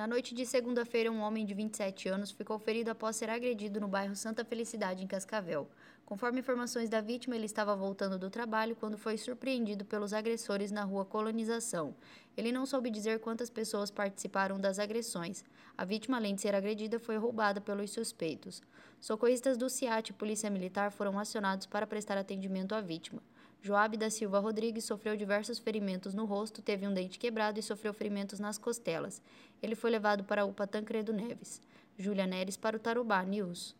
Na noite de segunda-feira, um homem de 27 anos ficou ferido após ser agredido no bairro Santa Felicidade, em Cascavel. Conforme informações da vítima, ele estava voltando do trabalho quando foi surpreendido pelos agressores na rua Colonização. Ele não soube dizer quantas pessoas participaram das agressões. A vítima, além de ser agredida, foi roubada pelos suspeitos. Socorristas do CIAT e Polícia Militar foram acionados para prestar atendimento à vítima. Joab da Silva Rodrigues sofreu diversos ferimentos no rosto, teve um dente quebrado e sofreu ferimentos nas costelas. Ele foi levado para a UPA Tancredo Neves. Júlia Neres para o Tarubá News.